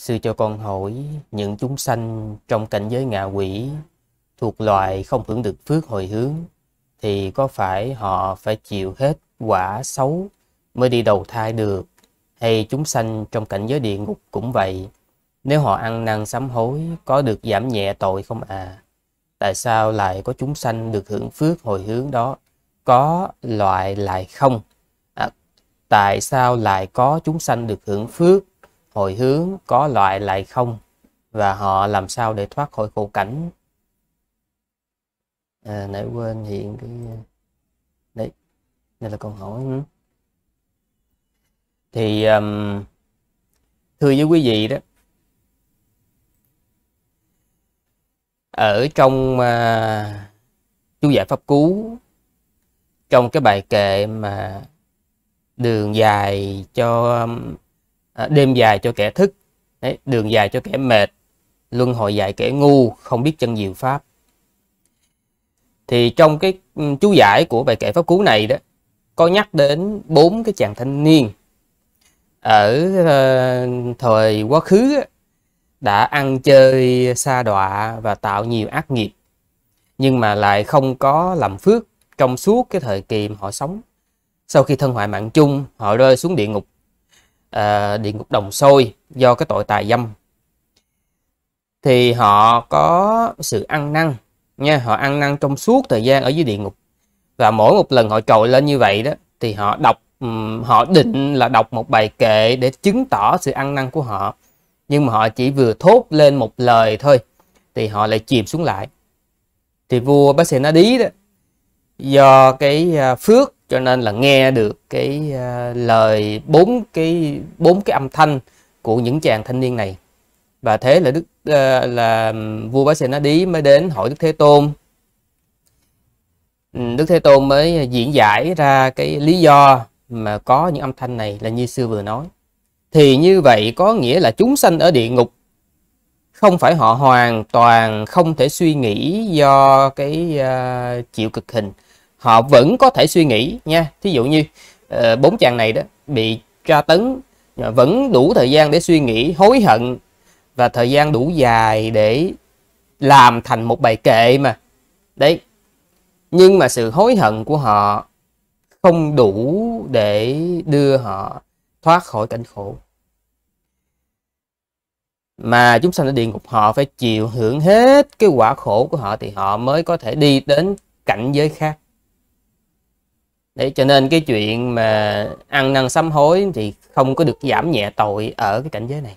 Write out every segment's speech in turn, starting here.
Sư cho con hỏi những chúng sanh trong cảnh giới ngạ quỷ thuộc loại không hưởng được phước hồi hướng thì có phải họ phải chịu hết quả xấu mới đi đầu thai được hay chúng sanh trong cảnh giới địa ngục cũng vậy nếu họ ăn năn sám hối có được giảm nhẹ tội không à tại sao lại có chúng sanh được hưởng phước hồi hướng đó có loại lại không à, tại sao lại có chúng sanh được hưởng phước hồi hướng có loại lại không và họ làm sao để thoát khỏi khổ cảnh à, nãy quên hiện cái đấy đây là câu hỏi thì um, thưa với quý vị đó ở trong uh, chú giải pháp cú trong cái bài kệ mà đường dài cho um, À, đêm dài cho kẻ thức đấy, đường dài cho kẻ mệt luân hồi dạy kẻ ngu không biết chân diệu pháp thì trong cái ừ, chú giải của bài kệ pháp cú này đó có nhắc đến bốn cái chàng thanh niên ở uh, thời quá khứ đã ăn chơi xa đọa và tạo nhiều ác nghiệp nhưng mà lại không có làm phước trong suốt cái thời kỳ họ sống sau khi thân hoại mạng chung họ rơi xuống địa ngục à, địa ngục đồng sôi do cái tội tài dâm thì họ có sự ăn năn nha họ ăn năn trong suốt thời gian ở dưới địa ngục và mỗi một lần họ trồi lên như vậy đó thì họ đọc họ định là đọc một bài kệ để chứng tỏ sự ăn năn của họ nhưng mà họ chỉ vừa thốt lên một lời thôi thì họ lại chìm xuống lại thì vua Bá Xê Ná đó do cái à, phước cho nên là nghe được cái uh, lời bốn cái bốn cái âm thanh của những chàng thanh niên này và thế là đức uh, là vua bá sen á đí mới đến hỏi đức thế tôn đức thế tôn mới diễn giải ra cái lý do mà có những âm thanh này là như sư vừa nói thì như vậy có nghĩa là chúng sanh ở địa ngục không phải họ hoàn toàn không thể suy nghĩ do cái uh, chịu cực hình họ vẫn có thể suy nghĩ nha thí dụ như ờ, bốn chàng này đó bị tra tấn ờ, vẫn đủ thời gian để suy nghĩ hối hận và thời gian đủ dài để làm thành một bài kệ mà đấy nhưng mà sự hối hận của họ không đủ để đưa họ thoát khỏi cảnh khổ mà chúng sanh ở địa ngục họ phải chịu hưởng hết cái quả khổ của họ thì họ mới có thể đi đến cảnh giới khác Đấy, cho nên cái chuyện mà ăn năn sám hối thì không có được giảm nhẹ tội ở cái cảnh giới này.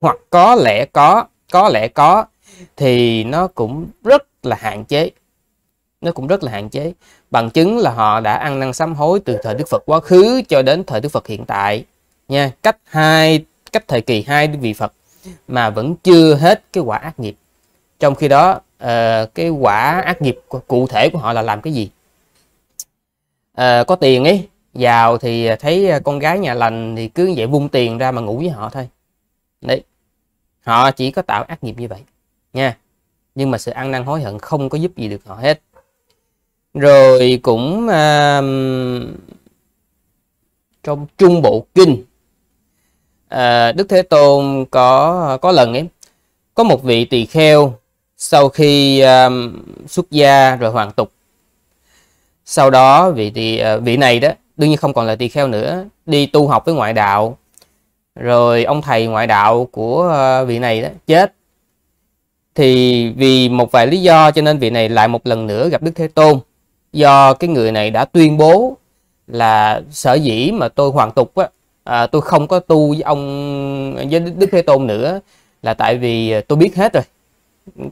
Hoặc có lẽ có, có lẽ có thì nó cũng rất là hạn chế. Nó cũng rất là hạn chế. Bằng chứng là họ đã ăn năn sám hối từ thời Đức Phật quá khứ cho đến thời Đức Phật hiện tại nha, cách hai cách thời kỳ hai vị Phật mà vẫn chưa hết cái quả ác nghiệp. Trong khi đó uh, cái quả ác nghiệp cụ thể của họ là làm cái gì? à, có tiền ấy giàu thì thấy ờ, con gái nhà lành thì cứ vậy vung tiền ra mà ngủ với họ thôi đấy họ chỉ có tạo ác nghiệp như vậy nha nhưng mà sự ăn năn hối hận không có giúp gì được họ hết rồi cũng à, trong trung bộ kinh à, đức thế tôn có có lần ấy có một vị tỳ kheo sau khi um, xuất gia rồi hoàn tục sau đó vị thì ờ, vị này đó đương nhiên không còn là tỳ kheo nữa đi tu học với ngoại đạo rồi ông thầy ngoại đạo của ờ, vị này đó chết thì vì một vài lý do cho nên vị này lại một lần nữa gặp Đức Thế Tôn do cái người này đã tuyên bố là sở dĩ mà tôi hoàn tục á à, tôi không có tu với ông với Đức Thế Tôn nữa là tại vì ờ, tôi biết hết rồi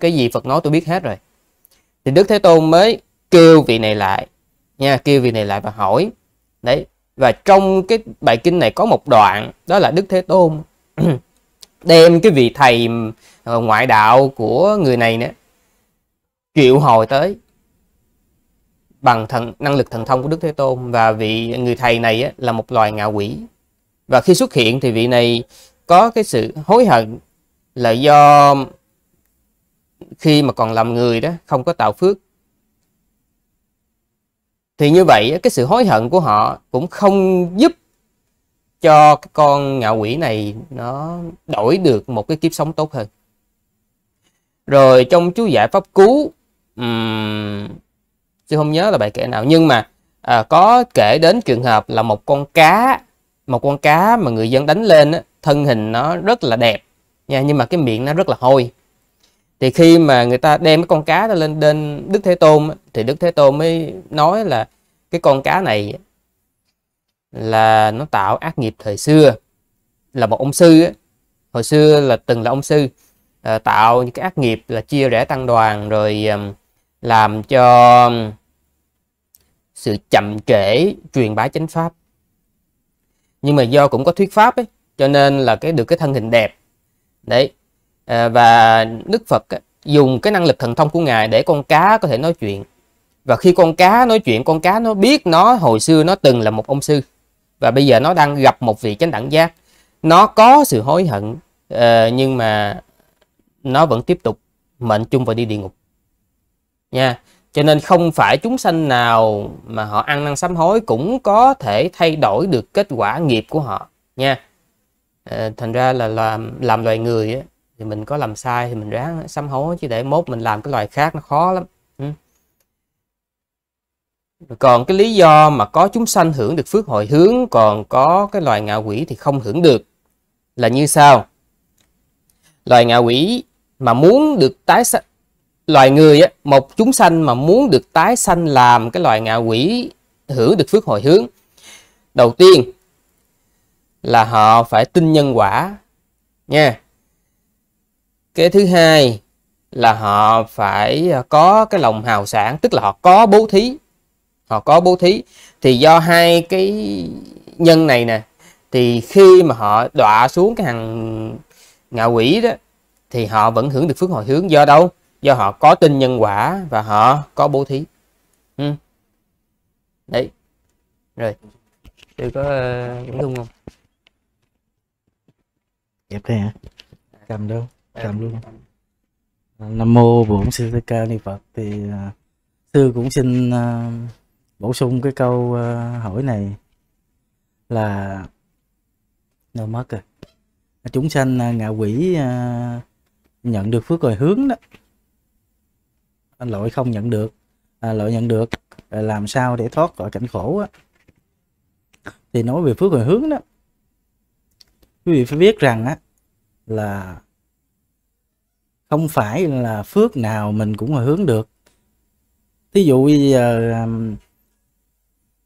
cái gì Phật nói tôi biết hết rồi thì Đức Thế Tôn mới kêu vị này lại nha kêu vị này lại và hỏi đấy và trong cái bài kinh này có một đoạn đó là đức thế tôn đem cái vị thầy ờ, ngoại đạo của người này nữa triệu hồi tới bằng thần năng lực thần thông của đức thế tôn và vị người thầy này á, là một loài ngạ quỷ và khi xuất hiện thì vị này có cái sự hối hận là do khi mà còn làm người đó không có tạo phước thì như vậy cái sự hối hận của họ cũng không giúp cho cái con ngạo quỷ này nó đổi được một cái kiếp sống tốt hơn rồi trong chú giải pháp cứu um, chứ không nhớ là bài kể nào nhưng mà à, có kể đến trường hợp là một con cá một con cá mà người dân đánh lên á, thân hình nó rất là đẹp nha nhưng mà cái miệng nó rất là hôi thì khi mà người ta đem cái con cá đó lên đến đức thế tôn thì đức thế tôn mới nói là cái con cá này là nó tạo ác nghiệp thời xưa là một ông sư hồi xưa là từng là ông sư à, tạo những cái ác nghiệp là chia rẽ tăng đoàn rồi làm cho sự chậm trễ truyền bá chánh pháp nhưng mà do cũng có thuyết pháp ấy cho nên là cái được cái thân hình đẹp đấy Ờ, và Đức Phật dùng cái năng lực thần thông của Ngài để con cá có thể nói chuyện. Và khi con cá nói chuyện, con cá nó biết nó hồi xưa nó từng là một ông sư. Và bây giờ nó đang gặp một vị chánh đẳng giác. Nó có sự hối hận ờ, nhưng mà nó vẫn tiếp tục mệnh chung và đi địa ngục. Nha. Cho nên không phải chúng sanh nào mà họ ăn năn sám hối cũng có thể thay đổi được kết quả nghiệp của họ nha. Ờ, thành ra là làm làm loài người á, thì mình có làm sai thì mình ráng sám hối chứ để mốt mình làm cái loài khác nó khó lắm ừ. còn cái lý do mà có chúng sanh hưởng được phước hồi hướng còn có cái loài ngạ quỷ thì không hưởng được là như sau loài ngạ quỷ mà muốn được tái sanh loài người á, một chúng sanh mà muốn được tái sanh làm cái loài ngạ quỷ hưởng được phước hồi hướng đầu tiên là họ phải tin nhân quả nha cái thứ hai là họ phải à, có cái lòng hào sản tức là họ có bố thí họ có bố thí thì do hai cái nhân này nè thì khi mà họ đọa xuống cái hàng ngạ quỷ đó thì họ vẫn hưởng được phước hồi hướng do đâu do họ có tin nhân quả và họ có bố thí ừ. đấy rồi tôi có uh, đúng không dẹp đây hả cầm đâu cầm luôn à, nam mô bổn sư thích ca ni phật thì à, sư cũng xin à, bổ sung cái câu hỏi này là đâu mất rồi chúng sanh ngạ quỷ nhận được phước hồi hướng đó anh lỗi không nhận được à, lỗi nhận được làm sao để thoát khỏi cảnh khổ á thì nói về phước hồi hướng đó quý vị phải biết rằng á là không phải là phước nào mình cũng hướng được thí dụ bây giờ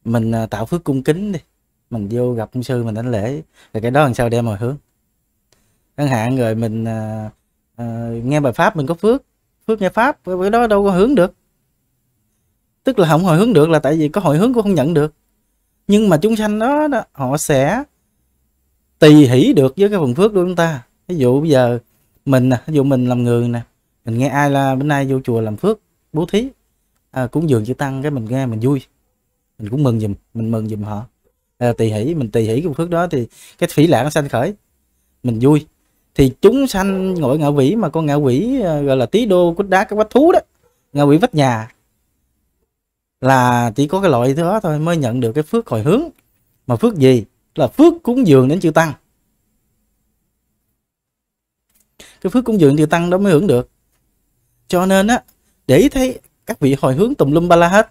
mình à, tạo phước cung kính đi mình vô gặp ông sư mình đánh lễ rồi cái đó làm sao đem hồi hướng chẳng hạn rồi mình uh, uh, nghe bài pháp mình có phước phước nghe pháp cái đó đâu có hướng được tức là không hồi hướng được là tại vì có hồi hướng cũng không nhận được nhưng mà chúng sanh đó, đó họ sẽ tỳ hỷ được với cái phần phước của chúng ta ví dụ bây giờ mình nè ví dụ mình làm người nè mình nghe ai là bữa nay vô chùa làm phước bố thí à, cúng dường chữ tăng cái mình nghe mình vui mình cũng mừng giùm mình mừng giùm họ à, tỳ hỷ mình tỳ hỷ cái phước đó thì cái phỉ lạng sanh khởi mình vui thì chúng sanh ngồi ngạ quỷ mà con ngạ quỷ à, gọi là tí đô quýt đá cái quách thú đó ngạ quỷ vách nhà là chỉ có cái loại đó thôi mới nhận được cái phước hồi hướng mà phước gì là phước cúng dường đến chữ tăng cái phước cúng dường thì tăng đó mới hưởng được cho nên á để thấy các vị hồi hướng tùm lum ba la hết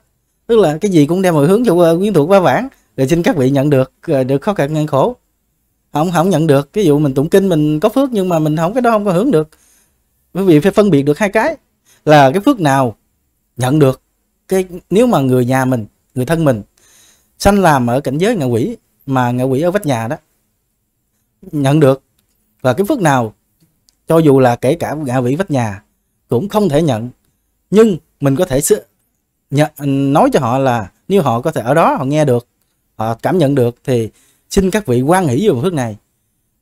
tức là cái gì cũng đem hồi hướng cho uh, quyến thuộc ba vãng để xin các vị nhận được ờ, được khó khăn ngăn khổ không không nhận được cái vụ mình tụng kinh mình có phước nhưng mà mình không cái đó không có hưởng được quý vị phải phân biệt được hai cái là cái phước nào nhận được cái nếu mà người nhà mình người thân mình sanh làm ở cảnh giới ngạ quỷ mà ngạ quỷ ở vách nhà đó nhận được và cái phước nào cho dù là kể cả ngã quỷ vách nhà cũng không thể nhận nhưng mình có thể nhận, nói cho họ là nếu họ có thể ở đó họ nghe được họ cảm nhận được thì xin các vị quan hỷ về phương này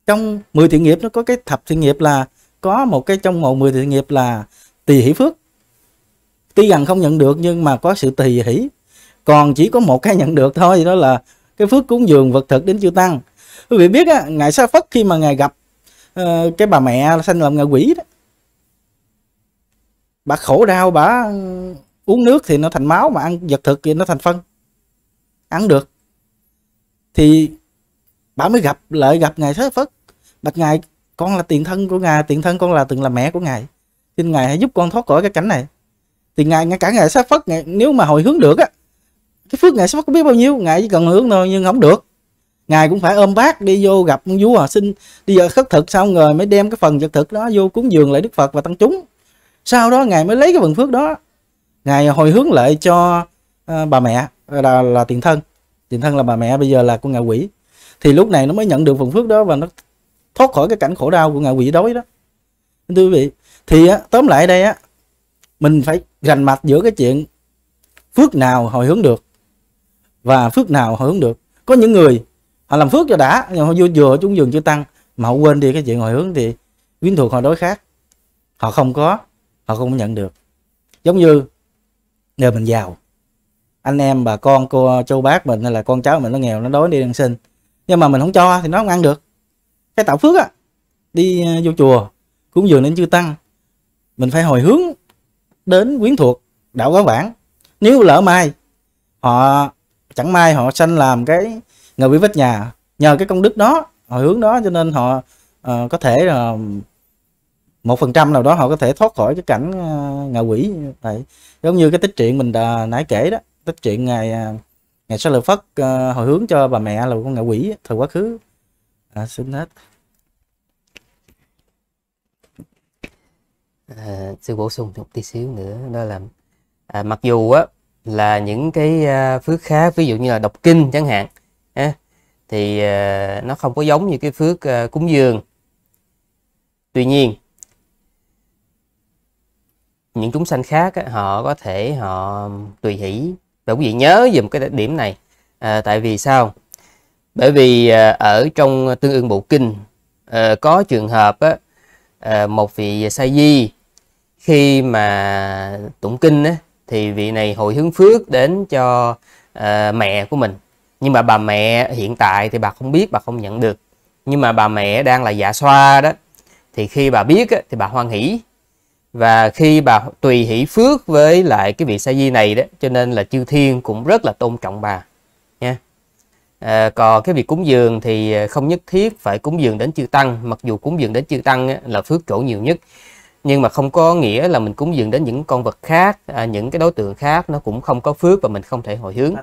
trong 10 thiện nghiệp nó có cái thập thiện nghiệp là có một cái trong một 10 thiện nghiệp là tỳ hỷ phước tuy rằng không nhận được nhưng mà có sự tỳ hỷ còn chỉ có một cái nhận được thôi đó là cái phước cúng dường vật thực đến chưa tăng quý vị biết á, ngài sa phất khi mà ngài gặp Ờ, cái bà mẹ sanh làm ngạ quỷ đó bà khổ đau bà uống nước thì nó thành máu mà ăn vật thực thì nó thành phân ăn được thì bà mới gặp lại gặp ngài thế phất bạch ngài con là tiền thân của ngài tiền thân con là từng là mẹ của ngài xin ngài hãy giúp con thoát khỏi cái cảnh này thì ngài ngay cả ngài sát phất ngài, nếu mà hồi hướng được á cái phước ngài sát phất có biết bao nhiêu ngài chỉ cần hướng thôi nhưng không được ngài cũng phải ôm bát đi vô gặp ông vua xin đi giờ khất thực xong rồi mới đem cái phần vật thực đó vô cúng dường lại đức phật và tăng chúng sau đó ngài mới lấy cái phần phước đó ngài hồi hướng lại cho uh, bà mẹ là là tiền thân tiền thân là bà mẹ bây giờ là con ngạ quỷ thì lúc này nó mới nhận được phần phước đó và nó thoát khỏi cái cảnh khổ đau của ngạ quỷ đói đó thưa quý vị thì á, tóm lại đây á mình phải rành mạch giữa cái chuyện phước nào hồi hướng được và phước nào hồi hướng được có những người họ làm phước cho đã nhưng họ vừa vừa chúng dường chưa tăng mà họ quên đi cái chuyện hồi hướng thì quyến thuộc họ đối khác họ không có họ không nhận được giống như nhờ mình giàu anh em bà con cô châu bác mình hay là con cháu mình nó nghèo nó đói đi ăn xin nhưng mà mình không cho thì nó không ăn được cái tạo phước á đi à, vô chùa cúng dường đến chưa tăng mình phải hồi hướng đến quyến thuộc đạo quán bản nếu lỡ mai họ chẳng may họ sanh làm cái người bị vết nhà nhờ cái công đức đó hồi hướng đó cho nên họ uh, có thể uh, một phần trăm nào đó họ có thể thoát khỏi cái cảnh uh, ngạ quỷ vậy giống như cái tích truyện mình đã ờ, nãy kể đó tích truyện ngày ngày sa lợi phất uh, hồi hướng cho bà mẹ là con ngạ quỷ thời quá khứ à, xin hết à, sư bổ sung một tí xíu nữa đó là à, mặc dù á là những cái à, phước khác ví dụ như là đọc kinh chẳng hạn thì ờ, nó không có giống như cái phước ờ, cúng dường tuy nhiên những chúng sanh khác họ có thể họ tùy hỷ và quý vị nhớ dùm cái điểm này à, tại vì sao bởi vì ở trong tương ưng bộ kinh có trường hợp á, một vị sa di khi mà tụng kinh thì vị này hồi hướng phước đến cho mẹ của mình nhưng mà bà mẹ hiện tại thì bà không biết bà không nhận được nhưng mà bà mẹ đang là dạ xoa đó thì khi bà biết thì bà hoan hỷ và khi bà tùy hỷ phước với lại cái vị sa di này đó cho nên là chư thiên cũng rất là tôn trọng bà nha à, còn cái việc cúng dường thì không nhất thiết phải cúng dường đến chư tăng mặc dù cúng dường đến chư tăng là phước chỗ nhiều nhất nhưng mà không có nghĩa là mình cúng dường đến những con vật khác à, những cái đối tượng khác nó cũng không có phước và mình không thể hồi hướng